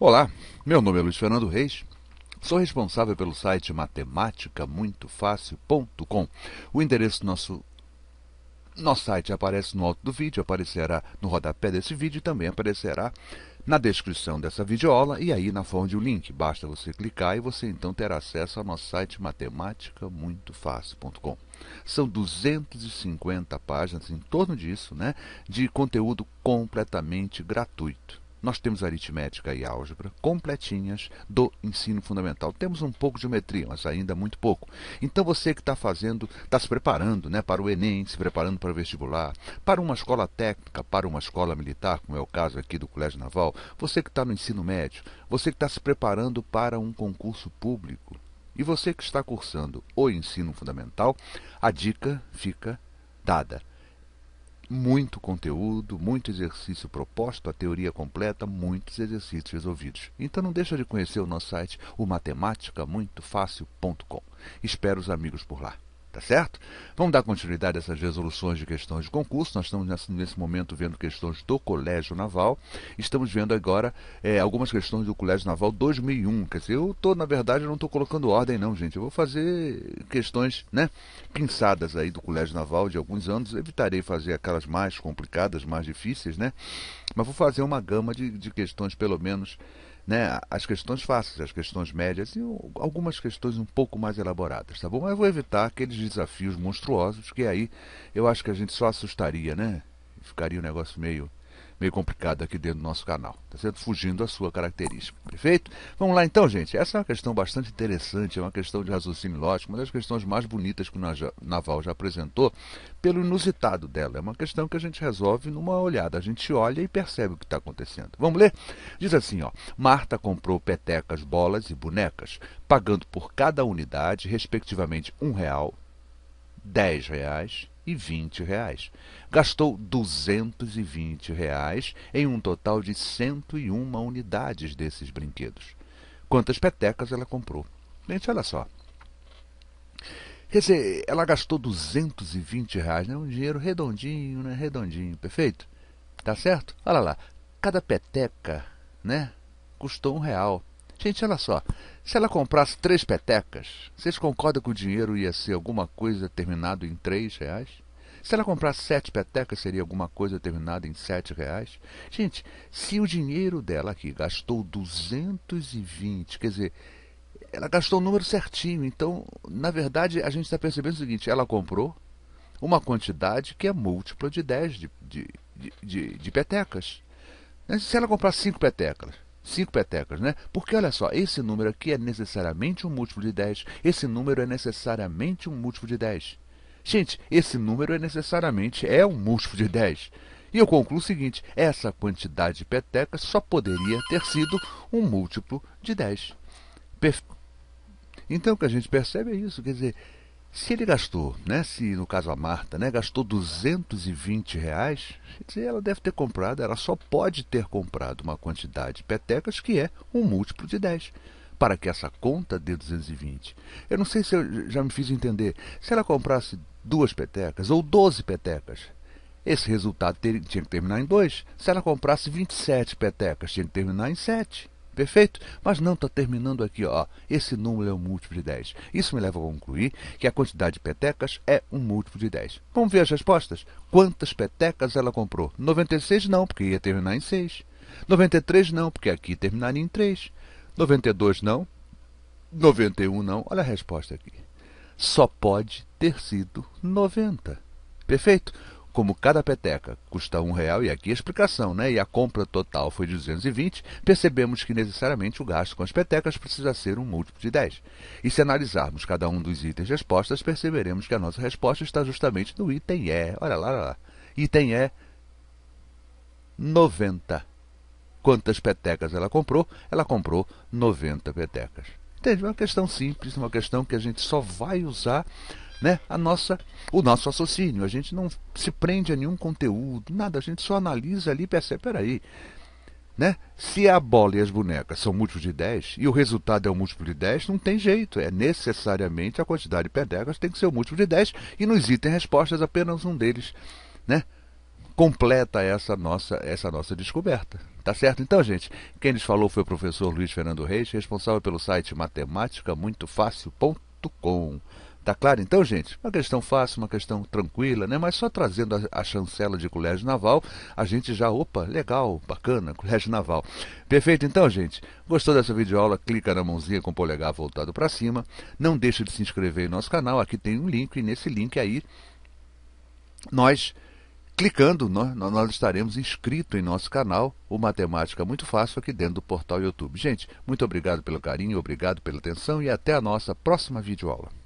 Olá, meu nome é Luiz Fernando Reis. Sou responsável pelo site fácil.com. O endereço do nosso nosso site aparece no alto do vídeo, aparecerá no rodapé desse vídeo e também aparecerá na descrição dessa videoaula e aí na forma de um link. Basta você clicar e você então terá acesso ao nosso site fácil.com. São 250 páginas em torno disso, né, de conteúdo completamente gratuito nós temos aritmética e álgebra completinhas do ensino fundamental. Temos um pouco de geometria, mas ainda muito pouco. Então você que está fazendo, está se preparando né, para o Enem, se preparando para o vestibular, para uma escola técnica, para uma escola militar, como é o caso aqui do Colégio Naval, você que está no ensino médio, você que está se preparando para um concurso público. E você que está cursando o ensino fundamental, a dica fica dada muito conteúdo, muito exercício proposto, a teoria completa, muitos exercícios resolvidos. Então não deixa de conhecer o nosso site, o matemática muito Espero os amigos por lá tá certo? Vamos dar continuidade a essas resoluções de questões de concurso. Nós estamos nesse, nesse momento vendo questões do Colégio Naval. Estamos vendo agora é, algumas questões do Colégio Naval 2001. Quer dizer, eu tô, na verdade, não estou colocando ordem, não, gente. Eu vou fazer questões, né, pinçadas aí do Colégio Naval de alguns anos. Evitarei fazer aquelas mais complicadas, mais difíceis, né? Mas vou fazer uma gama de, de questões, pelo menos né, as questões fáceis, as questões médias e algumas questões um pouco mais elaboradas, tá bom? Mas eu vou evitar aqueles desafios monstruosos que aí eu acho que a gente só assustaria, né? Ficaria um negócio meio meio complicado aqui dentro do nosso canal, tá certo? Fugindo da sua característica, perfeito? Vamos lá então, gente. Essa é uma questão bastante interessante, é uma questão de raciocínio lógico, uma das questões mais bonitas que o Naval já apresentou, pelo inusitado dela. É uma questão que a gente resolve numa olhada. A gente olha e percebe o que está acontecendo. Vamos ler? Diz assim, ó. Marta comprou petecas, bolas e bonecas, pagando por cada unidade, respectivamente, um real, dez reais e vinte reais. Gastou 220 reais em um total de 101 unidades desses brinquedos. Quantas petecas ela comprou? Gente, olha só. Quer dizer, ela gastou 220 reais, né? Um dinheiro redondinho, né? Redondinho, perfeito? Tá certo? Olha lá, cada peteca, né? Custou um real. Gente, olha só. Se ela comprasse três petecas, vocês concordam que o dinheiro ia ser alguma coisa terminado em três reais? Se ela comprasse sete petecas, seria alguma coisa terminada em sete reais? Gente, se o dinheiro dela aqui gastou 220, quer dizer, ela gastou o número certinho. Então, na verdade, a gente está percebendo o seguinte: ela comprou uma quantidade que é múltipla de 10 de, de, de, de petecas. Né? Se ela comprar cinco petecas, cinco petecas, né? Porque olha só, esse número aqui é necessariamente um múltiplo de 10, esse número é necessariamente um múltiplo de 10. Gente, esse número é necessariamente é um múltiplo de 10. E eu concluo o seguinte, essa quantidade de petecas só poderia ter sido um múltiplo de 10. Perfe... Então o que a gente percebe é isso, quer dizer, se ele gastou, né, se no caso a Marta, né, gastou 220 reais, ela deve ter comprado, ela só pode ter comprado uma quantidade de petecas que é um múltiplo de 10, para que essa conta dê 220. Eu não sei se eu já me fiz entender. Se ela comprasse duas petecas ou 12 petecas, esse resultado tinha que terminar em 2. Se ela comprasse 27 petecas, tinha que terminar em 7. Perfeito? Mas não está terminando aqui, ó. Esse número é um múltiplo de 10. Isso me leva a concluir que a quantidade de petecas é um múltiplo de 10. Vamos ver as respostas? Quantas petecas ela comprou? 96 não, porque ia terminar em 6. 93 não, porque aqui terminaria em 3. 92 não. 91 não. Olha a resposta aqui. Só pode ter sido 90. Perfeito? Como cada peteca custa um real, e aqui a explicação, né? E a compra total foi de 220, percebemos que necessariamente o gasto com as petecas precisa ser um múltiplo de 10. E se analisarmos cada um dos itens respostas, perceberemos que a nossa resposta está justamente no item E. Olha lá, olha lá. Item E 90. Quantas petecas ela comprou? Ela comprou 90 petecas. Entende? É uma questão simples, uma questão que a gente só vai usar né, a nossa, o nosso raciocínio. A gente não se prende a nenhum conteúdo, nada. A gente só analisa ali e percebe, peraí, né? Se a bola e as bonecas são múltiplos de 10 e o resultado é um múltiplo de 10, não tem jeito. É necessariamente a quantidade de pedregas tem que ser um múltiplo de 10 e nos itens respostas apenas um deles, né? Completa essa nossa essa nossa descoberta. Tá certo? Então, gente, quem nos falou foi o professor Luiz Fernando Reis, responsável pelo site matemática muito fácil.com. Tá claro então, gente? Uma questão fácil, uma questão tranquila, né? Mas só trazendo a, a, chancela de colégio naval, a gente já, opa, legal, bacana, colégio naval. Perfeito então, gente? Gostou dessa videoaula? Clica na mãozinha com o polegar voltado para cima. Não deixe de se inscrever em nosso canal, aqui tem um link e nesse link aí nós Clicando, nós, nós, estaremos inscritos em nosso canal, o Matemática é Muito Fácil, aqui dentro do portal YouTube. Gente, muito obrigado pelo carinho, obrigado pela atenção e até a nossa próxima videoaula.